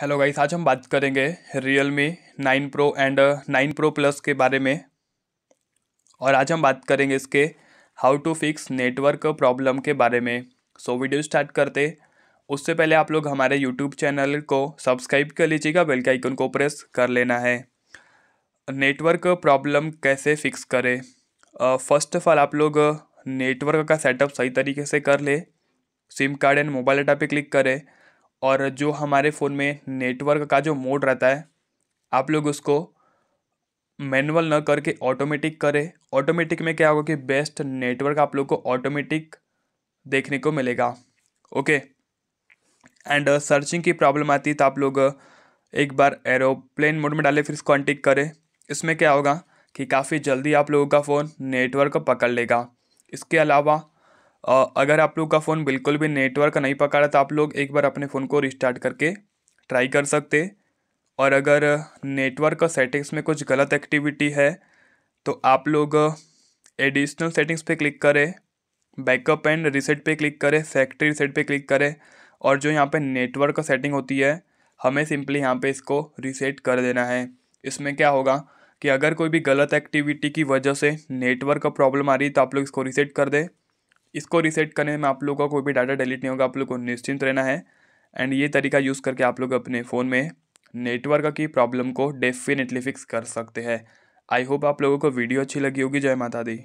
hello guys आज हम बात करेंगे Realme nine pro and nine pro plus के बारे में और आज हम बात करेंगे इसके how to fix network problem के बारे में सो वीडियो स्टार्ट करते उससे पहले आप लोग हमारे यूट्यूब चैनल को सब्सक्राइब कर लीजिएगा बेल के आइकन को प्रेस कर लेना है नेटवर्क प्रॉब्लम कैसे फिक्स करें फर्स्ट ऑफ ऑल आप लोग नेटवर्क uh, का सेटअप सही तरीके से कर ले SIM card and mobile data पे क्लिक करें और जो हमारे फ़ोन में नेटवर्क का जो मोड रहता है आप लोग उसको मैनुअल न करके ऑटोमेटिक करें ऑटोमेटिक में क्या होगा कि बेस्ट नेटवर्क आप लोग को ऑटोमेटिक देखने को मिलेगा ओके एंड सर्चिंग की प्रॉब्लम आती है तो आप लोग एक बार एरोप्लेन मोड में डालें फिर इसको अनटिक करें इसमें क्या होगा कि काफ़ी जल्दी आप लोगों का फ़ोन नेटवर्क पकड़ लेगा इसके अलावा अगर आप लोग का फ़ोन बिल्कुल भी नेटवर्क नहीं पकड़ रहा तो आप लोग एक बार अपने फ़ोन को रिस्टार्ट करके ट्राई कर सकते और अगर नेटवर्क सेटिंग्स में कुछ गलत एक्टिविटी है तो आप लोग एडिशनल सेटिंग्स पे क्लिक करें बैकअप एंड रिसेट पे क्लिक करें फैक्ट्री रिसेट पे क्लिक करें और जो यहाँ पे नेटवर्क सेटिंग होती है हमें सिंपली यहाँ पे इसको रिसेट कर देना है इसमें क्या होगा कि अगर कोई भी गलत एक्टिविटी की वजह से नेटवर्क प्रॉब्लम आ रही है तो आप लोग इसको रिसेट कर दें इसको रीसेट करने में आप लोगों का कोई भी डाटा डिलीट नहीं होगा आप लोग को निश्चिंत रहना है एंड ये तरीका यूज़ करके आप लोग अपने फ़ोन में नेटवर्क की प्रॉब्लम को डेफिनेटली फिक्स कर सकते हैं आई होप आप लोगों को वीडियो अच्छी लगी होगी जय माता दी